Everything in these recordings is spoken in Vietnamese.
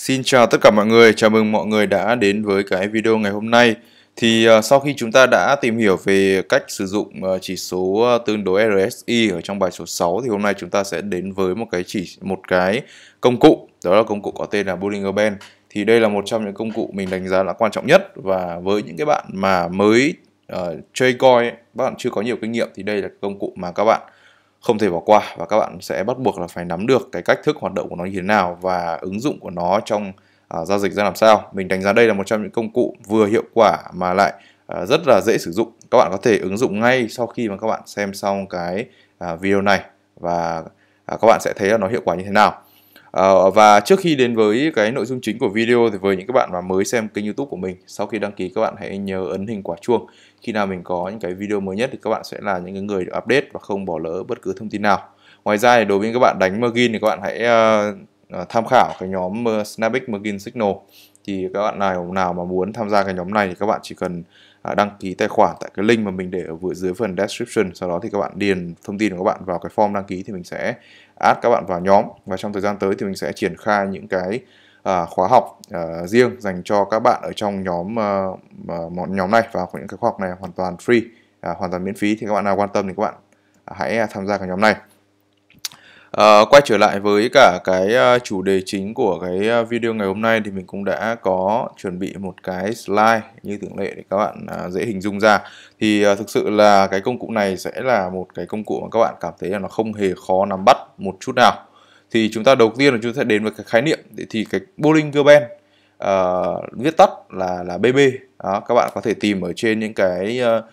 Xin chào tất cả mọi người, chào mừng mọi người đã đến với cái video ngày hôm nay. Thì uh, sau khi chúng ta đã tìm hiểu về cách sử dụng uh, chỉ số uh, tương đối RSI ở trong bài số 6 thì hôm nay chúng ta sẽ đến với một cái chỉ một cái công cụ, đó là công cụ có tên là Bollinger Band. Thì đây là một trong những công cụ mình đánh giá là quan trọng nhất và với những cái bạn mà mới uh, chơi coin, các bạn chưa có nhiều kinh nghiệm thì đây là công cụ mà các bạn không thể bỏ qua và các bạn sẽ bắt buộc là phải nắm được cái cách thức hoạt động của nó như thế nào và ứng dụng của nó trong à, giao dịch ra làm sao mình đánh giá đây là một trong những công cụ vừa hiệu quả mà lại à, rất là dễ sử dụng các bạn có thể ứng dụng ngay sau khi mà các bạn xem xong cái à, video này và à, các bạn sẽ thấy là nó hiệu quả như thế nào Uh, và trước khi đến với cái nội dung chính của video thì với những các bạn mà mới xem kênh youtube của mình sau khi đăng ký các bạn hãy nhớ ấn hình quả chuông khi nào mình có những cái video mới nhất thì các bạn sẽ là những người được update và không bỏ lỡ bất cứ thông tin nào ngoài ra thì đối với các bạn đánh margin thì các bạn hãy uh, tham khảo cái nhóm uh, Snapix Margin Signal thì các bạn nào nào mà muốn tham gia cái nhóm này thì các bạn chỉ cần À, đăng ký tài khoản tại cái link mà mình để ở vừa dưới phần description sau đó thì các bạn điền thông tin của các bạn vào cái form đăng ký thì mình sẽ add các bạn vào nhóm và trong thời gian tới thì mình sẽ triển khai những cái À, khóa học à, riêng dành cho các bạn ở trong nhóm à, nhóm này và những cái khóa học này hoàn toàn free à, hoàn toàn miễn phí thì các bạn nào quan tâm thì các bạn à, hãy tham gia cái nhóm này À, quay trở lại với cả cái ờ, chủ đề chính của cái ờ, video ngày hôm nay thì mình cũng đã có chuẩn bị một cái slide như thường lệ để các bạn dễ hình dung ra. Thì à, thực sự là cái công cụ này sẽ là một cái công cụ mà các bạn cảm thấy là nó không hề khó nắm bắt một chút nào. Thì chúng ta đầu tiên là chúng ta đến với cái khái niệm thì cái Bollinger Band uh, viết tắt là là BB. Đó, các bạn có thể tìm ở trên những cái uh,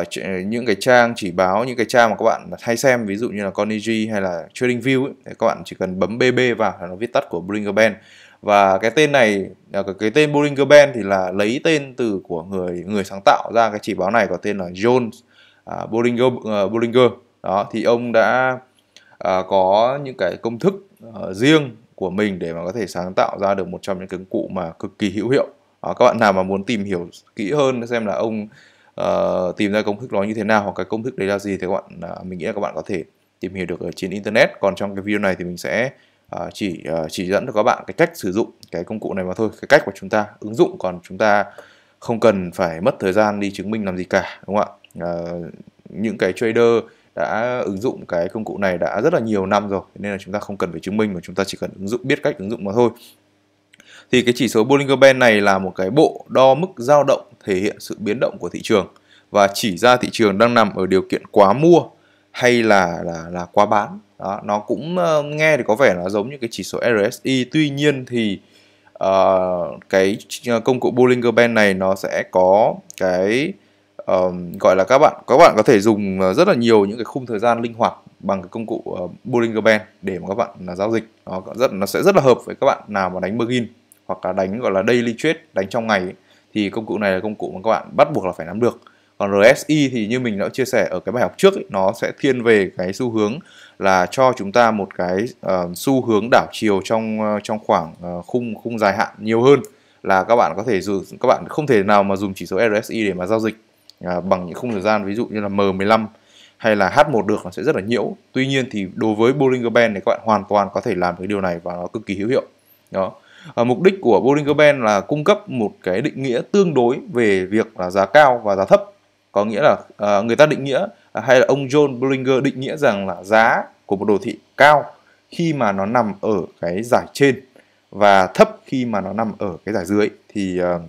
uh, những cái trang chỉ báo những cái trang mà các bạn hay xem ví dụ như là Carnegie hay là TradingView thì các bạn chỉ cần bấm BB vào là nó viết tắt của Bollinger Band và cái tên này à, cái tên Bollinger Band thì là lấy tên từ của người người sáng tạo ra cái chỉ báo này có tên là Jones uh, Bollinger uh, Bollinger đó thì ông đã uh, có những cái công thức uh, riêng của mình để mà có thể sáng tạo ra được một trong những công cụ mà cực kỳ hữu hiệu đó, các bạn nào mà muốn tìm hiểu kỹ hơn xem là ông uh, tìm ra công thức đó như thế nào hoặc cái công thức đấy là gì thì các bạn uh, mình nghĩ là các bạn có thể tìm hiểu được ở trên internet còn trong cái video này thì mình sẽ uh, chỉ uh, chỉ dẫn cho các bạn cái cách sử dụng cái công cụ này mà thôi cái cách của chúng ta ứng dụng còn chúng ta không cần phải mất thời gian đi chứng minh làm gì cả đúng không ạ uh, những cái trader đã ứng dụng cái công cụ này đã rất là nhiều năm rồi nên là chúng ta không cần phải chứng minh mà chúng ta chỉ cần ứng dụng biết cách ứng dụng mà thôi thì cái chỉ số Bollinger Band này là một cái bộ đo mức dao động thể hiện sự biến động của thị trường và chỉ ra thị trường đang nằm ở điều kiện quá mua hay là là là quá bán đó, nó cũng uh, nghe thì có vẻ là giống như cái chỉ số RSI tuy nhiên thì uh, cái công cụ Bollinger Band này nó sẽ có cái um, gọi là các bạn các bạn có thể dùng ờ, rất là nhiều những cái khung thời gian linh hoạt bằng cái công cụ uh, Bollinger Band để mà các bạn là giao dịch nó rất nó sẽ rất là hợp với các bạn nào mà đánh margin hoặc là đánh gọi là daily trade đánh trong ngày ấy thì công cụ này là công cụ mà các bạn bắt buộc là phải nắm được còn RSI thì như mình đã chia sẻ ở cái bài học trước ấy, nó sẽ thiên về cái xu hướng là cho chúng ta một cái uh, xu hướng đảo chiều trong uh, trong khoảng uh, khung khung dài hạn nhiều hơn là các bạn có thể dùng các bạn không thể nào mà dùng chỉ số RSI để mà giao dịch uh, bằng những khung thời gian ví dụ như là M15 hay là H1 được nó sẽ rất là nhiễu. Tuy nhiên thì đối với Bollinger Band thì các bạn hoàn toàn có thể làm cái điều này và nó cực kỳ hữu hiệu. Đó à, mục đích của Bollinger Band là cung cấp một cái định nghĩa tương đối về việc là giá cao và giá thấp có nghĩa là à, người ta định nghĩa à, hay là ông John Bollinger định nghĩa rằng là giá của một đồ thị cao khi mà nó nằm ở cái giải trên và thấp khi mà nó nằm ở cái giải dưới thì uh,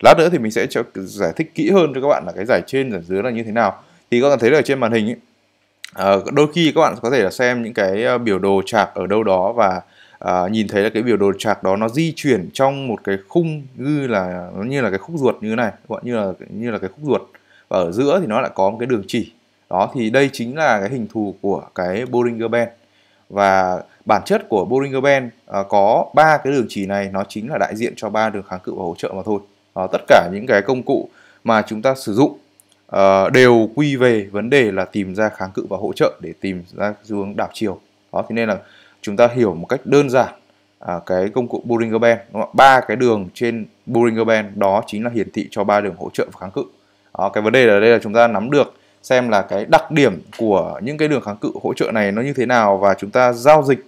lát nữa thì mình sẽ cho giải thích kỹ hơn cho các bạn là cái giải trên giải dưới là như thế nào thì các bạn thấy là trên màn hình ấy, uh, đôi khi các bạn có thể là xem những cái biểu đồ chạc ở đâu đó và uh, nhìn thấy là cái biểu đồ chạc đó nó di chuyển trong một cái khung như là nó như là cái khúc ruột như thế này gọi như là như là cái khúc ruột và ở giữa thì nó lại có một cái đường chỉ đó thì đây chính là cái hình thù của cái Bollinger Band và bản chất của Bollinger Band uh, có ba cái đường chỉ này nó chính là đại diện cho ba đường kháng cự và hỗ trợ mà thôi uh, tất cả những cái công cụ mà chúng ta sử dụng uh, đều quy về vấn đề là tìm ra kháng cự và hỗ trợ để tìm ra xu hướng đảo chiều đó thế nên là chúng ta hiểu một cách đơn giản à, cái công cụ Bollinger Band đúng không? ba cái đường trên Bollinger Band đó chính là hiển thị cho ba đường hỗ trợ và kháng cự đó, cái vấn đề ở đây là chúng ta nắm được xem là cái đặc điểm của những cái đường kháng cự hỗ trợ này nó như thế nào và chúng ta giao dịch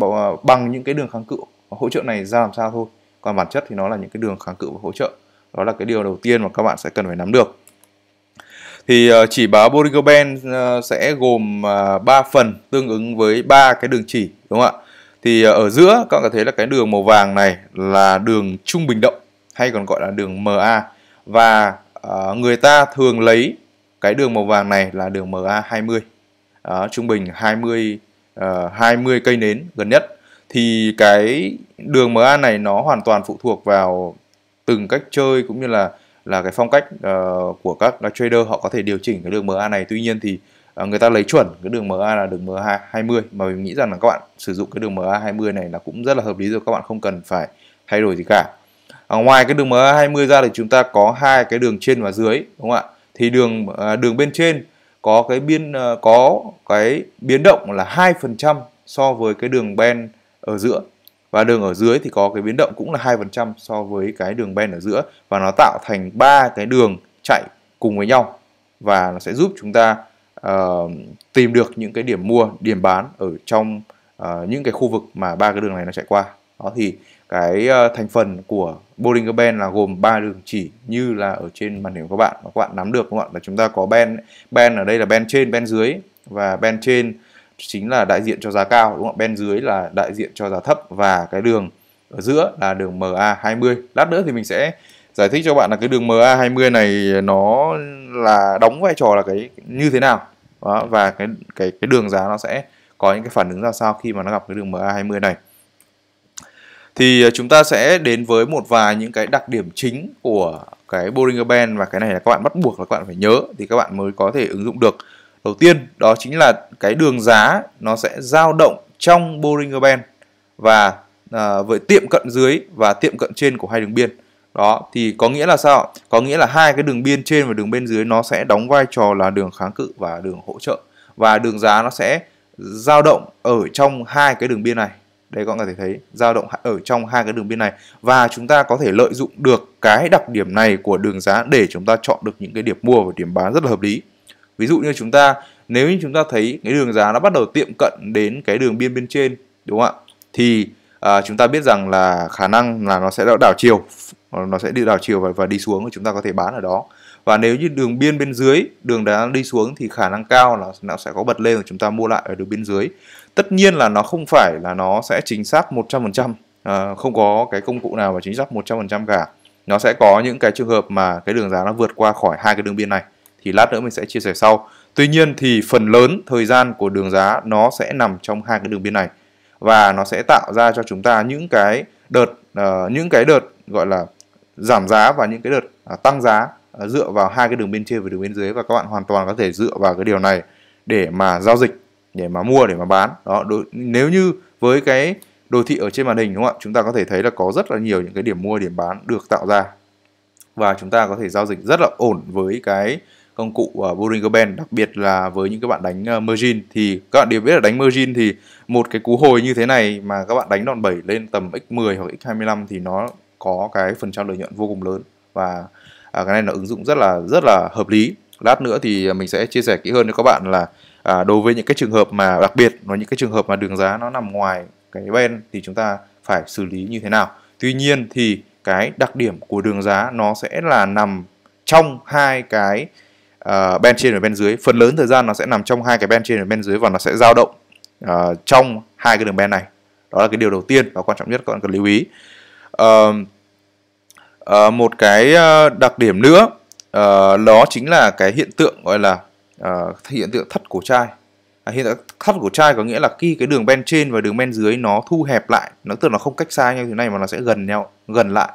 à, bằng những cái đường kháng cự hỗ trợ này ra làm sao thôi còn bản chất thì nó là những cái đường kháng cự và hỗ trợ đó là cái điều đầu tiên mà các bạn sẽ cần phải nắm được thì ờ, chỉ báo Bollinger Band ờ, sẽ gồm 3 ờ, phần tương ứng với ba cái đường chỉ đúng không ạ? Thì ở giữa các bạn có thấy là cái đường màu vàng này là đường trung bình động hay còn gọi là đường MA và người ta thường lấy cái đường màu vàng này là đường MA 20 à, trung bình 20 20 cây nến gần nhất thì cái đường MA này nó hoàn toàn phụ thuộc vào từng cách chơi cũng như là là cái phong cách uh, của các trader họ có thể điều chỉnh cái đường MA này tuy nhiên thì uh, người ta lấy chuẩn cái đường MA là đường MA 20 mà mình nghĩ rằng là các bạn sử dụng cái đường MA 20 này là cũng rất là hợp lý rồi các bạn không cần phải thay đổi gì cả à, ngoài cái đường MA 20 ra thì chúng ta có hai cái đường trên và dưới đúng không ạ thì đường uh, đường bên trên có cái biên uh, có cái biến động là hai phần trăm so với cái đường ben ở giữa và đường ở dưới thì có cái biến động cũng là 2% so với cái đường ben ở giữa và nó tạo thành ba cái đường chạy cùng với nhau và nó sẽ giúp chúng ta uh, tìm được những cái điểm mua, điểm bán ở trong uh, những cái khu vực mà ba cái đường này nó chạy qua. Đó thì cái uh, thành phần của Bollinger Band là gồm ba đường chỉ như là ở trên màn hình của các bạn. Các bạn nắm được không ạ? Là chúng ta có band, band ở đây là band trên, band dưới và band trên chính là đại diện cho giá cao đúng không bên dưới là đại diện cho giá thấp và cái đường ở giữa là đường MA20 lát nữa thì mình sẽ giải thích cho bạn là cái đường MA20 này nó là đóng vai trò là cái như thế nào đó, và cái cái cái đường giá nó sẽ có những cái phản ứng ra sao khi mà nó gặp cái đường MA20 này thì à, chúng ta sẽ đến với một vài những cái đặc điểm chính của cái Bollinger Band và cái này là các bạn bắt buộc là các bạn phải nhớ thì các bạn mới có thể ứng dụng được Đầu tiên đó chính là cái đường giá nó sẽ dao động trong Bollinger Band và à, với tiệm cận dưới và tiệm cận trên của hai đường biên. Đó thì có nghĩa là sao? Có nghĩa là hai cái đường biên trên và đường bên dưới nó sẽ đóng vai trò là đường kháng cự và đường hỗ trợ và đường giá nó sẽ dao động ở trong hai cái đường biên này. Đây các bạn có thể thấy dao động ở trong hai cái đường biên này và chúng ta có thể lợi dụng được cái đặc điểm này của đường giá để chúng ta chọn được những cái điểm mua và điểm bán rất là hợp lý ví dụ như chúng ta nếu như chúng ta thấy cái đường giá nó bắt đầu tiệm cận đến cái đường biên bên trên đúng không ạ thì à, chúng ta biết rằng là khả năng là nó sẽ đảo chiều nó sẽ đi đảo chiều và, và đi xuống và chúng ta có thể bán ở đó và nếu như đường biên bên dưới đường đá đi xuống thì khả năng cao là nó sẽ có bật lên và chúng ta mua lại ở đường biên dưới tất nhiên là nó không phải là nó sẽ chính xác 100% à, không có cái công cụ nào mà chính xác 100% cả nó sẽ có những cái trường hợp mà cái đường giá nó vượt qua khỏi hai cái đường biên này thì lát nữa mình sẽ chia sẻ sau. Tuy nhiên thì phần lớn thời gian của đường giá nó sẽ nằm trong hai cái đường biên này và nó sẽ tạo ra cho chúng ta những cái đợt uh, những cái đợt gọi là giảm giá và những cái đợt uh, tăng giá uh, dựa vào hai cái đường biên trên và đường biên dưới và các bạn hoàn toàn có thể dựa vào cái điều này để mà giao dịch để mà mua để mà bán đó đối, nếu như với cái đồ thị ở trên màn hình đúng không ạ chúng ta có thể thấy là có rất là nhiều những cái điểm mua điểm bán được tạo ra và chúng ta có thể giao dịch rất là ổn với cái công cụ uh, à, Bollinger Band đặc biệt là với những các bạn đánh uh, à, margin thì các bạn đều biết là đánh margin thì một cái cú hồi như thế này mà các bạn đánh đòn bẩy lên tầm x10 hoặc x25 thì nó có cái phần trăm lợi nhuận vô cùng lớn và uh, cái này nó ứng dụng rất là rất là hợp lý lát nữa thì mình sẽ chia sẻ kỹ hơn cho các bạn là à, đối với những cái trường hợp mà đặc biệt nó những cái trường hợp mà đường giá nó nằm ngoài cái bên thì chúng ta phải xử lý như thế nào tuy nhiên thì cái đặc điểm của đường giá nó sẽ là nằm trong hai cái uh, ờ, bên trên và bên dưới phần lớn thời gian nó sẽ nằm trong hai cái bên trên và bên dưới và nó sẽ dao động uh, trong hai cái đường ben này đó là cái điều đầu tiên và quan trọng nhất các bạn cần lưu ý uh, uh, một cái đặc điểm nữa uh, đó chính là cái hiện tượng gọi là uh, hiện tượng thắt cổ chai à, hiện tượng thắt cổ chai có nghĩa là khi cái đường bên trên và đường bên dưới nó thu hẹp lại nó tức là nó không cách xa nhau thế này mà nó sẽ gần nhau gần lại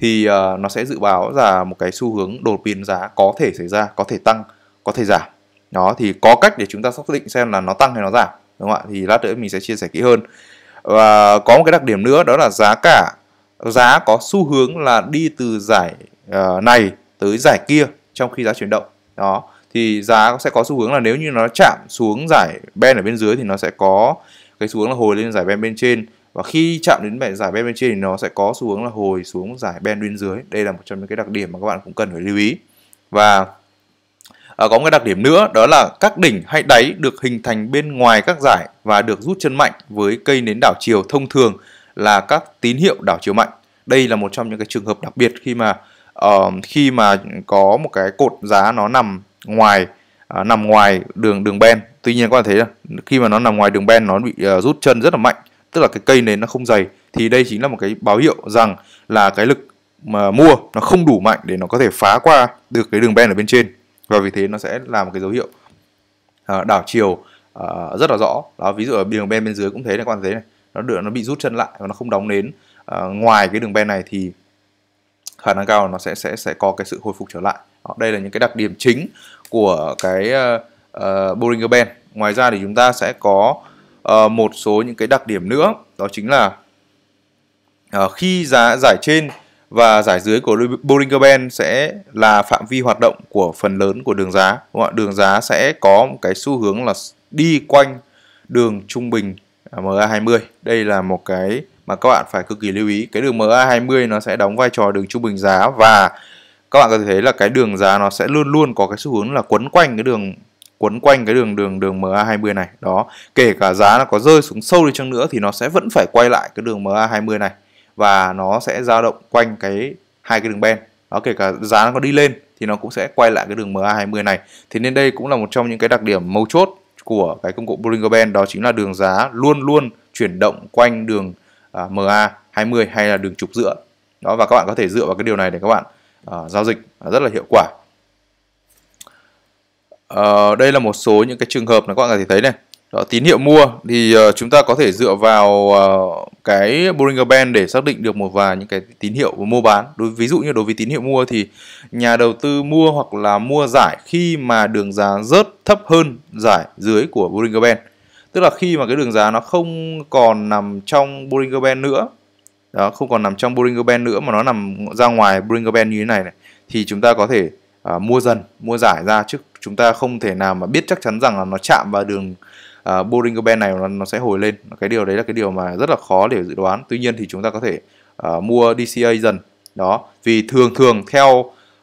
thì ờ, nó sẽ dự báo là một cái xu hướng đột biến giá có thể xảy ra có thể tăng có thể giảm đó thì có cách để chúng ta xác định xem là nó tăng hay nó giảm đúng không ạ thì lát nữa mình sẽ chia sẻ kỹ hơn và có một cái đặc điểm nữa đó là giá cả giá có xu hướng là đi từ giải ờ, này tới giải kia trong khi giá chuyển động đó thì giá sẽ có xu hướng là nếu như nó chạm xuống giải ben ở bên dưới thì nó sẽ có cái xu hướng là hồi lên giải ben bên trên và khi chạm đến bẻ giải ben bên trên thì nó sẽ có xu hướng là hồi xuống giải ben bên dưới đây là một trong những cái đặc điểm mà các bạn cũng cần phải lưu ý và À, có một cái đặc điểm nữa đó là các đỉnh hay đáy được hình thành bên ngoài các giải và được rút chân mạnh với cây nến đảo chiều thông thường là các tín hiệu đảo chiều mạnh. Đây là một trong những cái trường hợp đặc biệt khi mà uh, khi mà có một cái cột giá nó nằm ngoài uh, nằm ngoài đường đường ben. Tuy nhiên các bạn thấy là khi mà nó nằm ngoài đường ben nó bị uh, rút chân rất là mạnh tức là cái cây nến nó không dày thì đây chính là một cái báo hiệu rằng là cái lực mà mua nó không đủ mạnh để nó có thể phá qua được cái đường ben ở bên trên và vì thế nó sẽ là một cái dấu hiệu à, đảo chiều à, rất là rõ đó ví dụ ở đường ben bên dưới cũng thế này các bạn thấy này nó được nó bị rút chân lại và nó không đóng nến à, ngoài cái đường ben này thì khả năng cao nó sẽ sẽ sẽ có cái sự hồi phục trở lại đó, đây là những cái đặc điểm chính của cái uh, uh, Bollinger Band ngoài ra thì chúng ta sẽ có uh, một số những cái đặc điểm nữa đó chính là uh, khi giá giải trên và giải dưới của Bollinger Band sẽ là phạm vi hoạt động của phần lớn của đường giá đúng không? đường giá sẽ có một cái xu hướng là đi quanh đường trung bình à, MA20 đây là một cái mà các bạn phải cực kỳ lưu ý cái đường MA20 nó sẽ đóng vai trò đường trung bình giá và các bạn có thể thấy là cái đường giá nó sẽ luôn luôn có cái xu hướng là quấn quanh cái đường quấn quanh cái đường đường đường MA20 này đó kể cả giá nó có rơi xuống sâu đi chăng nữa thì nó sẽ vẫn phải quay lại cái đường MA20 này và nó sẽ dao động quanh cái hai cái đường ben đó kể cả giá nó có đi lên thì nó cũng sẽ quay lại cái đường MA20 này thì nên đây cũng là một trong những cái đặc điểm mấu chốt của cái công cụ Bollinger Band đó chính là đường giá luôn luôn chuyển động quanh đường à, MA20 hay là đường trục giữa đó và các bạn có thể dựa vào cái điều này để các bạn à, giao dịch rất là hiệu quả Ờ, đây là một số những cái trường hợp là các bạn có thể thấy này. Đó, tín hiệu mua thì uh, chúng ta có thể dựa vào uh, cái Bollinger Band để xác định được một vài những cái tín hiệu mua bán. Đối ví dụ như đối với tín hiệu mua thì nhà đầu tư mua hoặc là mua giải khi mà đường giá rớt thấp hơn giải dưới của Bollinger Band. Tức là khi mà cái đường giá nó không còn nằm trong Bollinger Band nữa. Đó, không còn nằm trong Bollinger Band nữa mà nó nằm ra ngoài Bollinger Band như thế này này thì chúng ta có thể uh, mua dần, mua giải ra trước chúng ta không thể nào mà biết chắc chắn rằng là nó chạm vào đường uh, à, Bollinger Band này nó, nó sẽ hồi lên cái điều đấy là cái điều mà rất là khó để dự đoán tuy nhiên thì chúng ta có thể uh, mua DCA dần đó vì thường thường theo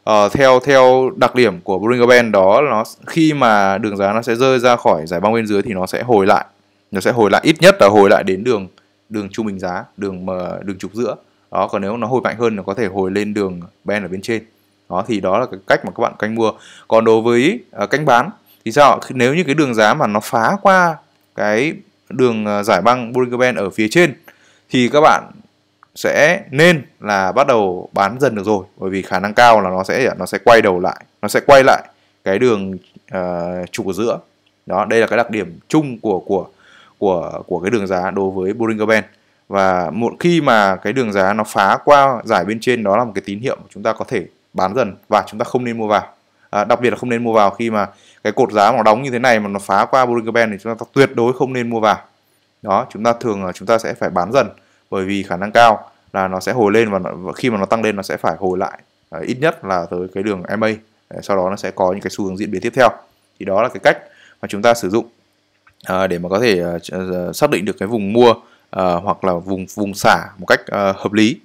uh, theo theo đặc điểm của Bollinger Band đó nó khi mà đường giá nó sẽ rơi ra khỏi giải băng bên dưới thì nó sẽ hồi lại nó sẽ hồi lại ít nhất là hồi lại đến đường đường trung bình giá đường mà đường trục giữa đó còn nếu nó hồi mạnh hơn nó có thể hồi lên đường band ở bên trên đó thì đó là cái cách mà các bạn canh mua còn đối với uh, canh bán thì sao nếu như cái đường giá mà nó phá qua cái đường à, giải băng Bollinger Band ở phía trên thì các bạn sẽ nên là bắt đầu bán dần được rồi bởi vì khả năng cao là nó sẽ nó sẽ quay đầu lại nó sẽ quay lại cái đường uh, à, trục ở giữa đó đây là cái đặc điểm chung của của của của cái đường giá đối với Bollinger Band và một khi mà cái đường giá nó phá qua giải bên trên đó là một cái tín hiệu mà chúng ta có thể bán dần và chúng ta không nên mua vào à, đặc biệt là không nên mua vào khi mà cái cột giá mà đóng như thế này mà nó phá qua Bollinger Band thì chúng ta tuyệt đối không nên mua vào đó chúng ta thường là chúng ta sẽ phải bán dần bởi vì khả năng cao là nó sẽ hồi lên và, nó, và khi mà nó tăng lên nó sẽ phải hồi lại à, ít nhất là tới cái đường MA à, sau đó nó sẽ có những cái xu hướng diễn biến tiếp theo thì đó là cái cách mà chúng ta sử dụng à, để mà có thể à, à xác định được cái vùng mua à, hoặc là vùng vùng xả một cách à, hợp lý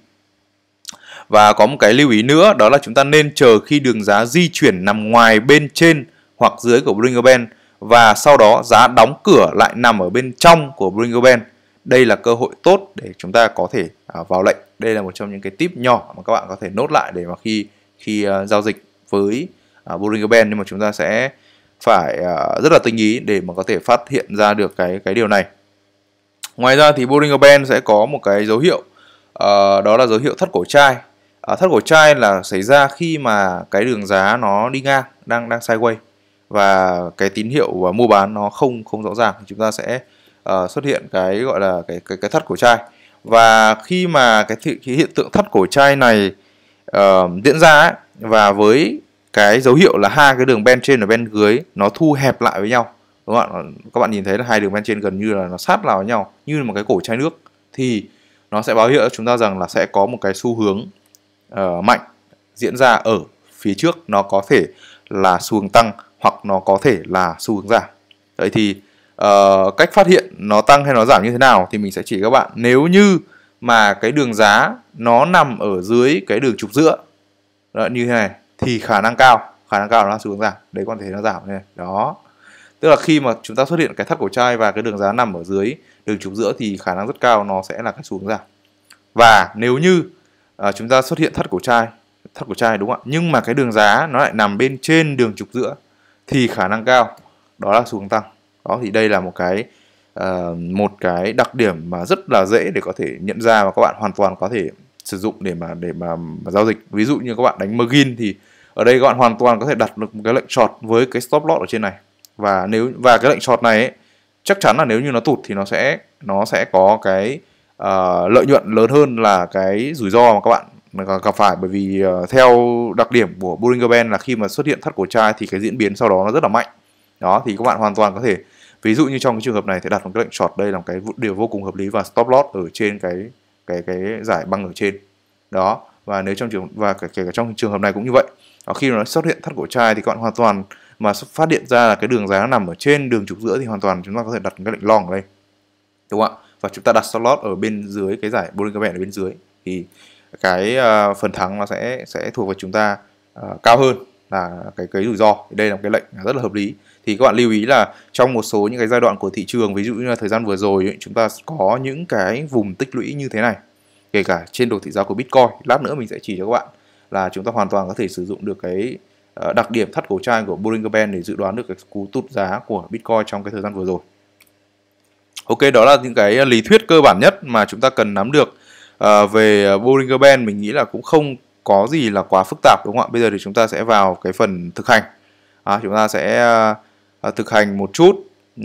và có một cái lưu ý nữa đó là chúng ta nên chờ khi đường giá di chuyển nằm ngoài bên trên hoặc dưới của Bollinger Band và sau đó giá đóng cửa lại nằm ở bên trong của Bollinger Band. Đây là cơ hội tốt để chúng ta có thể à, vào lệnh. Đây là một trong những cái tip nhỏ mà các bạn có thể nốt lại để mà khi khi à, giao dịch với à, Bollinger Band nhưng mà chúng ta sẽ phải rất là tinh ý để mà có thể phát hiện ra được cái cái điều này. Ngoài ra thì Bollinger Band sẽ có một cái dấu hiệu uh, đó là dấu hiệu thất cổ trai à, thất cổ chai là xảy ra khi mà cái đường giá nó đi ngang đang đang sideways và cái tín hiệu và mua bán nó không không rõ ràng chúng ta sẽ uh, xuất hiện cái gọi là cái cái cái thất cổ chai và khi mà cái, thị, cái hiện tượng thất cổ chai này uh, diễn ra ấy, và với cái dấu hiệu là hai cái đường ben trên và ben dưới nó thu hẹp lại với nhau đúng không ạ các bạn nhìn thấy là hai đường ben trên gần như là nó sát vào nhau như một cái cổ chai nước thì nó sẽ báo hiệu cho chúng ta rằng là sẽ có một cái xu hướng uh, mạnh diễn ra ở phía trước nó có thể là xu hướng tăng hoặc nó có thể là xu hướng giảm vậy thì uh, cách phát hiện nó tăng hay nó giảm như thế nào thì mình sẽ chỉ các bạn nếu như mà cái đường giá nó nằm ở dưới cái đường trục giữa đó, như thế này thì khả năng cao khả năng cao nó là xu hướng giảm đấy còn thể nó giảm này đó tức là khi mà chúng ta xuất hiện cái thắt cổ chai và cái đường giá nằm ở dưới đường trục giữa thì khả năng rất cao nó sẽ là cái xu hướng giảm và nếu như à, chúng ta xuất hiện thắt cổ chai thắt cổ chai đúng không ạ nhưng mà cái đường giá nó lại nằm bên trên đường trục giữa thì khả năng cao đó là xu hướng tăng đó thì đây là một cái uh, một cái đặc điểm mà rất là dễ để có thể nhận ra và các bạn hoàn toàn có thể sử dụng để mà để mà, mà giao dịch ví dụ như các bạn đánh margin thì ở đây các bạn hoàn toàn có thể đặt được một cái lệnh short với cái stop loss ở trên này và nếu và cái lệnh short này ấy, chắc chắn là nếu như nó tụt thì nó sẽ nó sẽ có cái uh, lợi nhuận lớn hơn là cái rủi ro mà các bạn gặp phải bởi vì uh, theo đặc điểm của Bollinger Band là khi mà xuất hiện thắt cổ chai thì cái diễn biến sau đó nó rất là mạnh đó thì các bạn hoàn toàn có thể ví dụ như trong cái trường hợp này thì đặt một cái lệnh short đây là một cái điều vô cùng hợp lý và stop loss ở trên cái cái cái giải băng ở trên đó và nếu trong trường và kể, cả trong trường hợp này cũng như vậy đó, khi nó xuất hiện thắt cổ chai thì các bạn hoàn toàn mà phát hiện ra là cái đường giá nó nằm ở trên đường trục giữa thì hoàn toàn chúng ta có thể đặt cái lệnh long ở đây đúng không ạ và chúng ta đặt slot ở bên dưới cái giải Bollinger Band ở bên dưới thì cái uh, phần thắng nó sẽ sẽ thuộc về chúng ta uh, cao hơn là cái cái rủi ro đây là một cái lệnh rất là hợp lý thì các bạn lưu ý là trong một số những cái giai đoạn của thị trường ví dụ như là thời gian vừa rồi chúng ta có những cái vùng tích lũy như thế này kể cả trên đồ thị giá của bitcoin lát nữa mình sẽ chỉ cho các bạn là chúng ta hoàn toàn có thể sử dụng được cái ờ, đặc điểm thắt cổ trai của Bollinger Band để dự đoán được cái cú tụt giá của bitcoin trong cái thời gian vừa rồi Ok, đó là những cái à, lý thuyết cơ bản nhất mà chúng ta cần nắm được à, về à, Bollinger Band. Mình nghĩ là cũng không có gì là quá phức tạp đúng không ạ? Bây giờ thì chúng ta sẽ vào cái phần thực hành. À, chúng ta sẽ à, thực hành một chút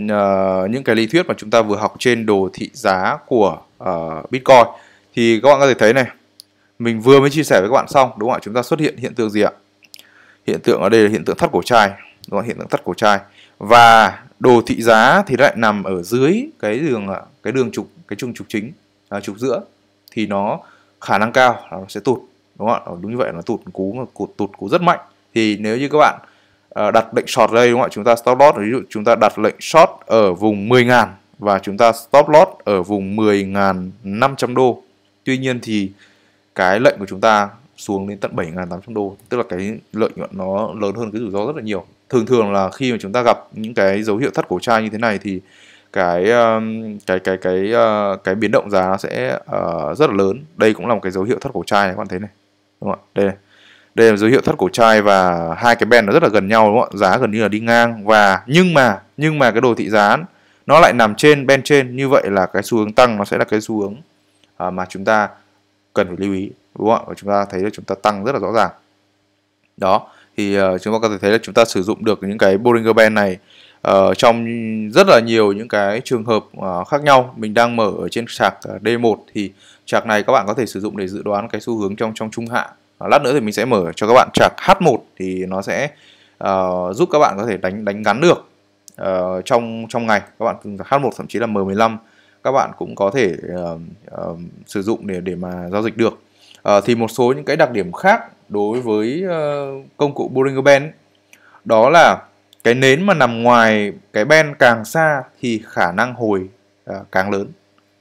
à, những cái lý thuyết mà chúng ta vừa học trên đồ thị giá của à, Bitcoin. Thì các bạn có thể thấy này, mình vừa mới chia sẻ với các bạn xong đúng không ạ? Chúng ta xuất hiện hiện tượng gì ạ? Hiện tượng ở đây là hiện tượng thắt cổ chai, đúng không? Hiện tượng thắt cổ chai và đồ thị giá thì lại nằm ở dưới cái đường cái đường trục cái trung trục chính à, trục giữa thì nó khả năng cao là nó sẽ tụt đúng không ạ đúng như vậy nó tụt cú mà cụt tụt cú rất mạnh thì nếu như các bạn à, đặt lệnh short đây đúng không ạ chúng ta stop loss ví dụ chúng ta đặt lệnh short ở vùng 10.000 và chúng ta stop loss ở vùng 10.500 đô tuy nhiên thì cái lệnh của chúng ta xuống đến tận 7.800 đô tức là cái lợi nhuận nó lớn hơn cái rủi ro rất là nhiều thường thường là khi mà chúng ta gặp những cái dấu hiệu thắt cổ chai như thế này thì cái cái cái cái ờ, cái biến động giá nó sẽ ờ, rất là lớn đây cũng là một cái dấu hiệu thắt cổ chai này các bạn thấy này đúng không ạ đây này. đây là dấu hiệu thắt cổ chai và hai cái band nó rất là gần nhau đúng không ạ giá gần như là đi ngang và nhưng mà nhưng mà cái đồ thị giá nó lại nằm trên bên trên như vậy là cái xu hướng tăng nó sẽ là cái xu hướng à, mà chúng ta cần phải lưu ý đúng không ạ và chúng ta thấy là chúng ta tăng rất là rõ ràng đó thì ờ, chúng ta có thể thấy là chúng ta sử dụng được những cái Bollinger Band này uh, trong rất là nhiều những cái trường hợp uh, khác nhau mình đang mở ở trên sạc D1 thì chạc này các bạn có thể sử dụng để dự đoán cái xu hướng trong trong trung hạ uh, lát nữa thì mình sẽ mở cho các bạn chạc H1 thì nó sẽ uh, giúp các bạn có thể đánh đánh ngắn được uh, trong trong ngày các bạn H1 thậm chí là M15 các bạn cũng có thể uh, uh, sử dụng để để mà giao dịch được uh, thì một số những cái đặc điểm khác đối với ờ, công cụ Bollinger Band đó là cái nến mà nằm ngoài cái band càng xa thì khả năng hồi ờ, càng lớn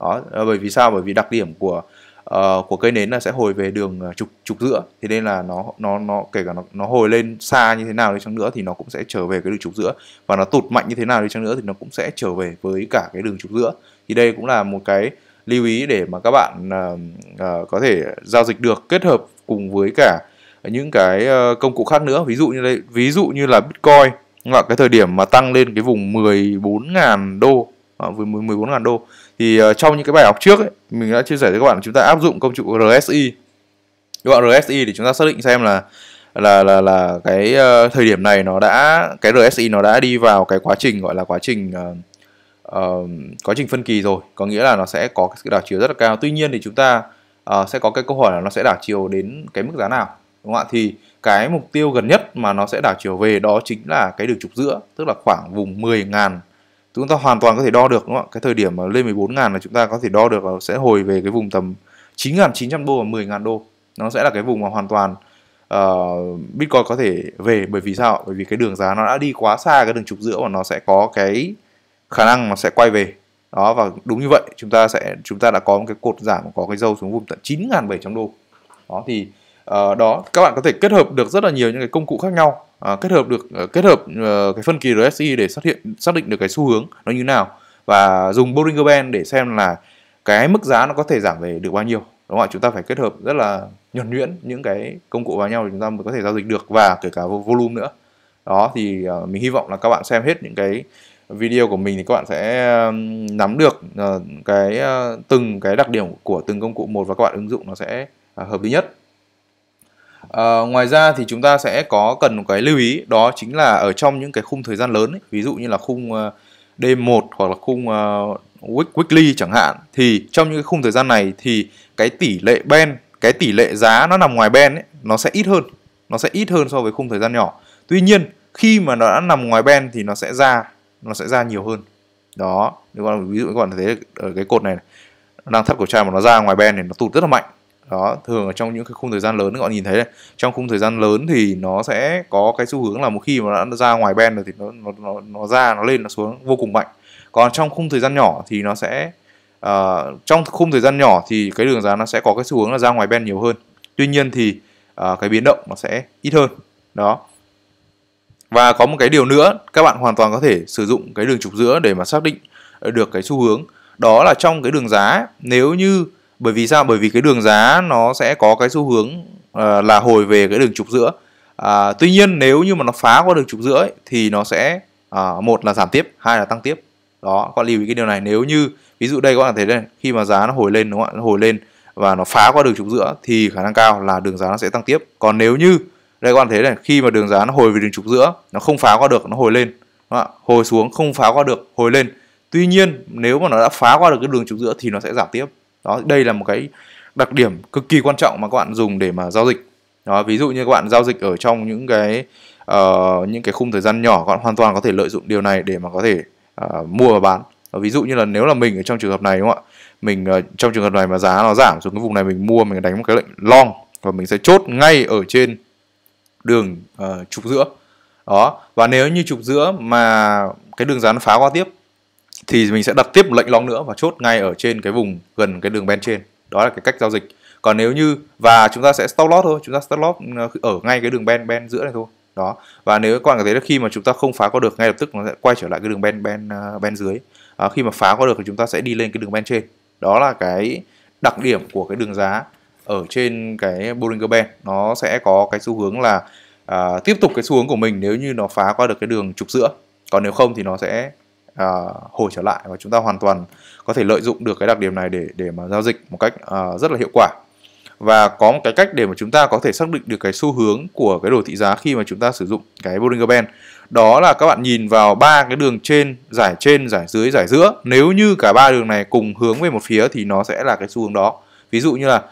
đó ờ, bởi vì sao bởi vì đặc điểm của uh, của cây nến là sẽ hồi về đường trục trục giữa thế nên là nó nó nó kể cả nó, nó hồi lên xa như thế nào đi chăng nữa thì nó cũng sẽ trở về cái đường trục giữa và nó tụt mạnh như thế nào đi chăng nữa thì nó cũng sẽ trở về với cả cái đường trục giữa thì đây cũng là một cái lưu ý để mà các bạn uh, uh, có thể giao dịch được kết hợp cùng với cả những cái ờ, công cụ khác nữa ví dụ như đây ví dụ như là bitcoin là cái thời điểm mà tăng lên cái vùng 14.000 đô à, 14.000 đô thì ờ, trong những cái bài học trước ấy, mình đã chia sẻ với các bạn chúng ta áp dụng công cụ RSI các bạn RSI thì chúng ta xác định xem là là là là cái uh, thời điểm này nó đã cái RSI nó đã đi vào cái quá trình gọi là quá trình uh, uh, quá trình phân kỳ rồi có nghĩa là nó sẽ có cái đảo chiều rất là cao tuy nhiên thì chúng ta uh, sẽ có cái câu hỏi là nó sẽ đảo chiều đến cái mức giá nào đúng không ạ thì cái mục tiêu gần nhất mà nó sẽ đảo chiều về đó chính là cái đường trục giữa tức là khoảng vùng 10.000 chúng ta hoàn toàn có thể đo được đúng không ạ cái thời điểm mà lên 14.000 là chúng ta có thể đo được là sẽ hồi về cái vùng tầm 9.900 đô và 10.000 đô nó sẽ là cái vùng mà hoàn toàn uh, Bitcoin có thể về bởi vì sao bởi vì cái đường giá nó đã đi quá xa cái đường trục giữa và nó sẽ có cái khả năng nó sẽ quay về đó và đúng như vậy chúng ta sẽ chúng ta đã có một cái cột giảm có cái dâu xuống vùng tận 9.700 đô đó thì Ờ, đó các bạn có thể kết hợp được rất là nhiều những cái công cụ khác nhau uh, kết hợp được uh, kết hợp uh, cái phân kỳ RSI để xác hiện xác định được cái xu hướng nó như nào và dùng Bollinger Band để xem là cái mức giá nó có thể giảm về được bao nhiêu đúng không ạ chúng ta phải kết hợp rất là nhuần nhuyễn những cái công cụ vào nhau để chúng ta mới có thể giao dịch được và kể cả volume nữa đó thì uh, mình hy vọng là các bạn xem hết những cái video của mình thì các bạn sẽ nắm được cái từng cái đặc điểm của từng công cụ một và các bạn ứng dụng nó sẽ à, hợp lý nhất À, ngoài ra thì chúng ta sẽ có cần một cái lưu ý đó chính là ở trong những cái khung thời gian lớn ấy, ví dụ như là khung D1 ờ, hoặc là khung uh, weekly chẳng hạn thì trong những cái khung thời gian này thì cái tỷ lệ ben cái tỷ lệ giá nó nằm ngoài ben ấy, nó sẽ ít hơn nó sẽ ít hơn so với khung thời gian nhỏ tuy nhiên khi mà nó đã nằm ngoài ben thì nó sẽ ra nó sẽ ra nhiều hơn đó nếu ví dụ các bạn thấy ở cái cột này, này nó đang thấp cổ trai mà nó ra ngoài ben thì nó tụt rất là mạnh đó thường ở trong những cái khung thời gian lớn các bạn nhìn thấy này trong khung thời gian lớn thì nó sẽ có cái xu hướng là một khi mà nó ra ngoài band rồi thì nó nó nó, nó ra nó lên nó xuống vô cùng mạnh còn trong khung thời gian nhỏ thì nó sẽ uh, trong khung thời gian nhỏ thì cái đường giá nó sẽ có cái xu hướng là ra ngoài band nhiều hơn tuy nhiên thì uh, cái biến động nó sẽ ít hơn đó và có một cái điều nữa các bạn hoàn toàn có thể sử dụng cái đường trục giữa để mà xác định ờ, được cái xu hướng đó là trong cái đường giá nếu như bởi vì sao bởi vì cái đường giá nó sẽ có cái xu hướng uh, là hồi về cái đường trục giữa à, tuy nhiên nếu như mà nó phá qua đường trục giữa ấy, thì nó sẽ à, một là giảm tiếp hai là tăng tiếp đó các bạn lưu ý cái điều này nếu như ví dụ đây các bạn thấy đây khi mà giá nó hồi lên đúng không ạ nó hồi lên và nó phá qua đường trục giữa thì khả năng cao là đường giá nó sẽ tăng tiếp còn nếu như đây các bạn thấy này khi mà đường giá nó hồi về đường trục giữa nó không phá qua được nó hồi lên đúng không ạ? hồi xuống không phá qua được hồi lên tuy nhiên nếu mà nó đã phá qua được cái đường trục giữa thì nó sẽ giảm tiếp đó đây là một cái đặc điểm cực kỳ quan trọng mà các bạn dùng để mà giao dịch đó ví dụ như các bạn giao dịch ở trong những cái uh, những cái khung thời gian nhỏ các bạn hoàn toàn có thể lợi dụng điều này để mà có thể uh, mua và bán đó, ví dụ như là nếu là mình ở trong trường hợp này đúng không ạ mình uh, trong trường hợp này mà giá nó giảm xuống cái vùng này mình mua mình đánh một cái lệnh long và mình sẽ chốt ngay ở trên đường uh, trục giữa đó và nếu như trục giữa mà cái đường giá nó phá qua tiếp thì mình sẽ đặt tiếp một lệnh long nữa và chốt ngay ở trên cái vùng gần cái đường Ben trên đó là cái cách giao dịch còn nếu như và chúng ta sẽ stop loss thôi chúng ta stop loss ừ, ở ngay cái đường ben ben giữa này thôi đó và nếu các bạn thấy là khi mà chúng ta không phá qua được ngay lập tức nó sẽ quay trở lại cái đường ben ben à, ben dưới à, khi mà phá qua được thì chúng ta sẽ đi lên cái đường ben trên đó là cái đặc điểm của cái đường giá ở trên cái Bollinger Band nó sẽ có cái xu hướng là à, tiếp tục cái xu hướng của mình nếu như nó phá qua được cái đường trục giữa còn nếu không thì nó sẽ uh, hồi trở lại và chúng ta hoàn toàn có thể lợi dụng được cái đặc điểm này để để mà giao dịch một cách uh, rất là hiệu quả và có một cái cách để mà chúng ta có thể xác định được cái xu hướng của cái đồ thị giá khi mà chúng ta sử dụng cái Bollinger Band đó là các bạn nhìn vào ba cái đường trên giải trên giải dưới giải giữa nếu như cả ba đường này cùng hướng về một phía thì nó sẽ là cái xu hướng đó ví dụ như là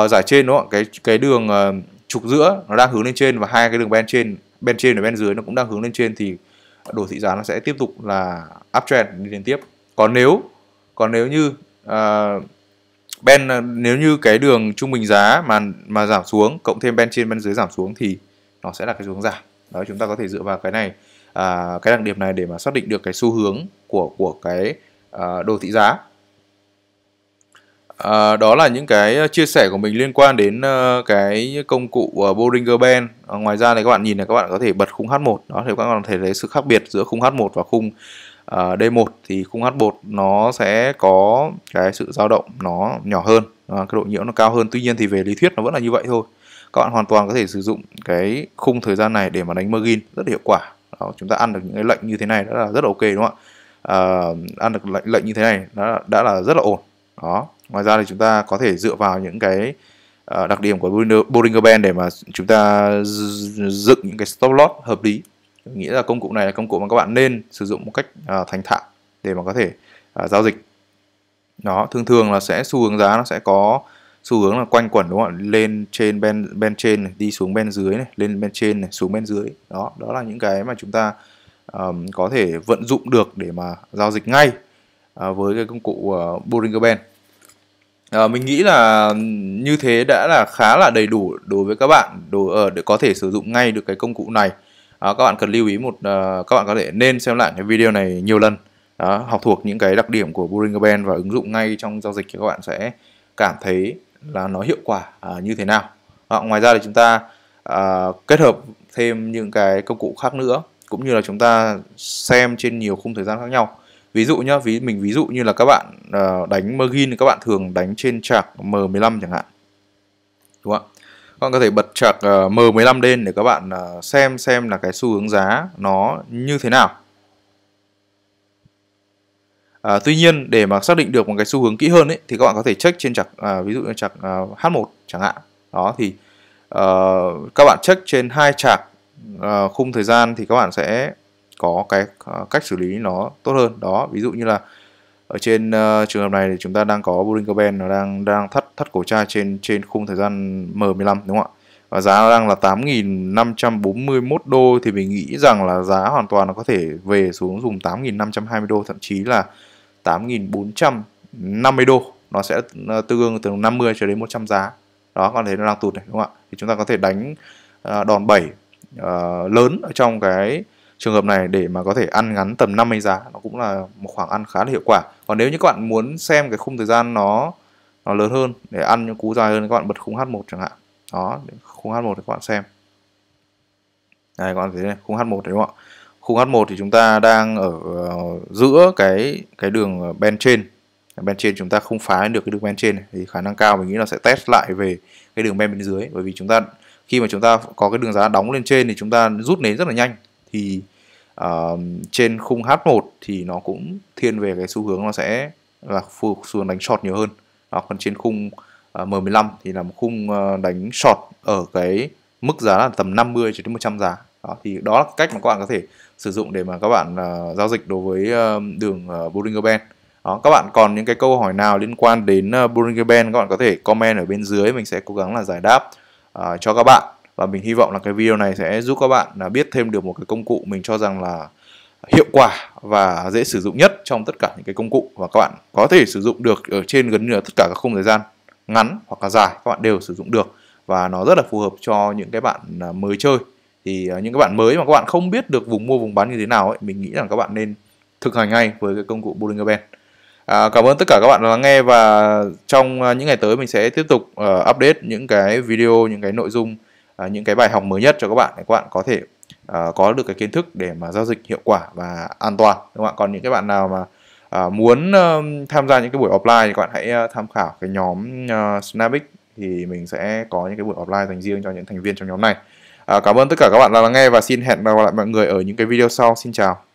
uh, giải trên đúng không cái cái đường uh, trục giữa nó đang hướng lên trên và hai cái đường bên trên bên trên và bên dưới nó cũng đang hướng lên trên thì đồ thị giá nó sẽ tiếp tục là uptrend đi lên tiếp còn nếu còn nếu như uh, ben à, nếu như cái đường trung bình giá mà mà giảm xuống cộng thêm ben trên Ben dưới giảm xuống thì nó sẽ là cái xuống giảm đó chúng ta có thể dựa vào cái này à, cái đặc điểm này để mà xác định được cái xu hướng của của cái à, đồ thị giá à, đó là những cái chia sẻ của mình liên quan đến uh, cái công cụ uh, Bollinger Band à, ngoài ra này các bạn nhìn này các bạn có thể bật khung H1 đó thì các bạn có thể thấy sự khác biệt giữa khung H1 và khung Ờ, D1 thì khung H1 nó sẽ có cái sự dao động nó nhỏ hơn à, cái độ nhiễu nó cao hơn tuy nhiên thì về lý thuyết nó vẫn là như vậy thôi các bạn hoàn toàn có thể sử dụng cái khung thời gian này để mà đánh margin rất là hiệu quả đó, chúng ta ăn được những cái lệnh như thế này đã là rất là ok đúng không ạ uh, ăn được lệnh lệnh như thế này đã, đã là rất là ổn đó ngoài ra thì chúng ta có thể dựa vào những cái ờ, đặc điểm của Bollinger Band để mà chúng ta dựng những cái stop loss hợp lý tôi nghĩ là công cụ này là công cụ mà các bạn nên sử dụng một cách uh, thành thạo để mà có thể uh, giao dịch đó thường thường là sẽ xu hướng giá nó sẽ có xu hướng là quanh quẩn đúng không ạ lên trên bên bên trên này, đi xuống bên dưới này lên bên trên này xuống bên dưới đó đó là những cái mà chúng ta um, có thể vận dụng được để mà giao dịch ngay uh, với cái công cụ uh, Bollinger Band À, mình nghĩ là như thế đã là khá là đầy đủ đối với các bạn đồ ở ờ, để có thể sử dụng ngay được cái công cụ này đó, các bạn cần lưu ý một uh, các bạn có thể nên xem lại cái video này nhiều lần đó, học thuộc những cái đặc điểm của Bollinger Band và ứng dụng ngay trong giao dịch thì các bạn sẽ cảm thấy là nó hiệu quả uh, như thế nào đó, ngoài ra thì chúng ta uh, kết hợp thêm những cái công cụ khác nữa cũng như là chúng ta xem trên nhiều khung thời gian khác nhau ví dụ nhá ví mình ví dụ như là các bạn uh, đánh margin thì các bạn thường đánh trên chart M15 chẳng hạn đúng không ạ các vâng, bạn có thể bật chặt uh, M15 lên để các bạn uh, xem xem là cái xu hướng giá nó như thế nào À, tuy nhiên để mà xác định được một cái xu hướng kỹ hơn ấy, thì các bạn có thể check trên chặt à, ví dụ như chặt à, H1 chẳng hạn đó thì à, các bạn check trên hai chặt à, khung thời gian thì các bạn sẽ có cái à, cách xử lý nó tốt hơn đó ví dụ như là ở trên uh, trường hợp này thì chúng ta đang có Bollinger Band nó đang đang thắt thắt cổ chai trên trên khung thời gian M15 đúng không ạ và giá nó đang là 8.541 đô thì mình nghĩ rằng là giá hoàn toàn nó có thể về xuống dùng 8.520 đô thậm chí là 8.450 đô nó sẽ ờ, tương ứng từ 50 cho đến 100 giá đó còn thấy nó đang tụt này đúng không ạ thì chúng ta có thể đánh ờ, đòn bẩy uh, lớn ở trong cái trường hợp này để mà có thể ăn ngắn tầm 50 giá nó cũng là một khoảng ăn khá là hiệu quả còn nếu như các bạn muốn xem cái khung thời gian nó nó lớn hơn để ăn những cú dài hơn các bạn bật khung H1 chẳng hạn đó khung H1 để các bạn xem này các bạn thấy này khung H1 đấy đúng không ạ khung H1 thì chúng ta đang ở ờ, giữa cái cái đường ờ, bên trên bên trên chúng ta không phá được cái đường bên trên thì khả năng cao mình nghĩ là sẽ test lại về cái đường bên bên dưới bởi vì chúng ta khi mà chúng ta có cái đường giá đóng lên trên thì chúng ta rút nến rất là nhanh thì uh, trên khung H1 thì nó cũng thiên về cái xu hướng nó sẽ là xu hướng đánh short nhiều hơn đó, còn trên khung uh, ờ, M15 thì là một khung uh, đánh short ở cái mức giá là tầm 50 cho đến 100 giá đó, thì đó là cách mà các bạn có thể sử dụng để mà các bạn uh, giao dịch đối với uh, đường uh, Bollinger Band đó, các bạn còn những cái câu hỏi nào liên quan đến uh, Bollinger Band các bạn có thể comment ở bên dưới mình sẽ cố gắng là giải đáp uh, cho các bạn và mình hy vọng là cái video này sẽ giúp các bạn là biết thêm được một cái công cụ mình cho rằng là hiệu quả và dễ sử dụng nhất trong tất cả những cái công cụ và các bạn có thể sử dụng được ở trên gần như là tất cả các khung thời gian ngắn hoặc là dài các bạn đều sử dụng được và nó rất là phù hợp cho những cái bạn à, mới chơi thì à, những các bạn mới mà các bạn không biết được vùng mua vùng bán như thế nào ấy mình nghĩ rằng các bạn nên thực hành ngay với cái công cụ Bollinger Band à, cảm ơn tất cả các bạn đã lắng nghe và trong à, những ngày tới mình sẽ tiếp tục uh, update những cái video những cái nội dung À, những cái bài học mới nhất cho các bạn để các bạn có thể uh, có được cái kiến thức để mà giao dịch hiệu quả và an toàn đúng không ạ còn những cái bạn nào mà uh, muốn uh, tham gia những cái buổi offline thì các bạn hãy uh, tham khảo cái nhóm uh, Snapic thì mình sẽ có những cái buổi offline dành riêng cho những thành viên trong nhóm này à, cảm ơn tất cả các bạn đã lắng nghe và xin hẹn gặp lại mọi người ở những cái video sau xin chào